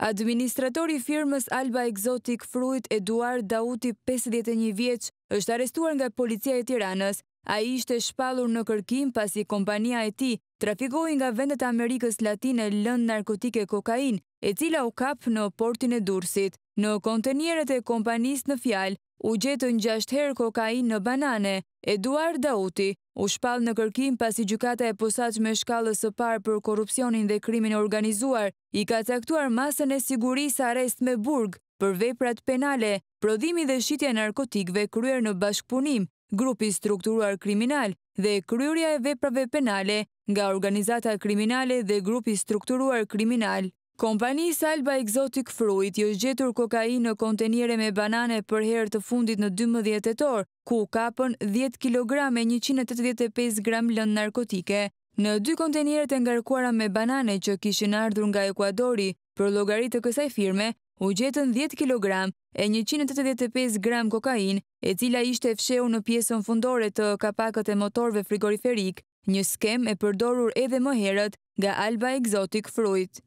Administratori firmës Alba Exotic Fruit Eduard Dauti, 51 vjeq, është arestuar nga policia e tiranës. A i shte shpalur në kërkim pasi kompania e ti trafikojnë nga vendet Amerikës Latine lën narkotike kokain, e cila u kap në portin e dursit. Në kontenieret e kompanis në fjal, u gjetën gjashtë herë kokain në banane, Eduard Dauti u shpal në kërkim pasi gjukata e posaq me shkallës së parë për korupcionin dhe krimin organizuar, i ka caktuar masën e sigurisë arest me burg për veprat penale, prodhimi dhe shqitja narkotikve kryer në bashkëpunim, grupi strukturuar kriminal dhe kryurja e veprave penale nga organizata kriminale dhe grupi strukturuar kriminal. Kompanisa Alba Exotic Fruit jo gjetur kokainë në kontenire me banane për herë të fundit në 12 etor, ku kapën 10 kg e 185 gram lënd narkotike. Në dy kontenire të ngarkuara me banane që kishin ardhur nga Ekuadori, për logarit të kësaj firme, u gjetën 10 kg e 185 gram kokain e cila ishte fsheu në pjesën fundore të kapakët e motorve frigoriferik, një skem e përdorur edhe më herët nga Alba Exotic Fruit.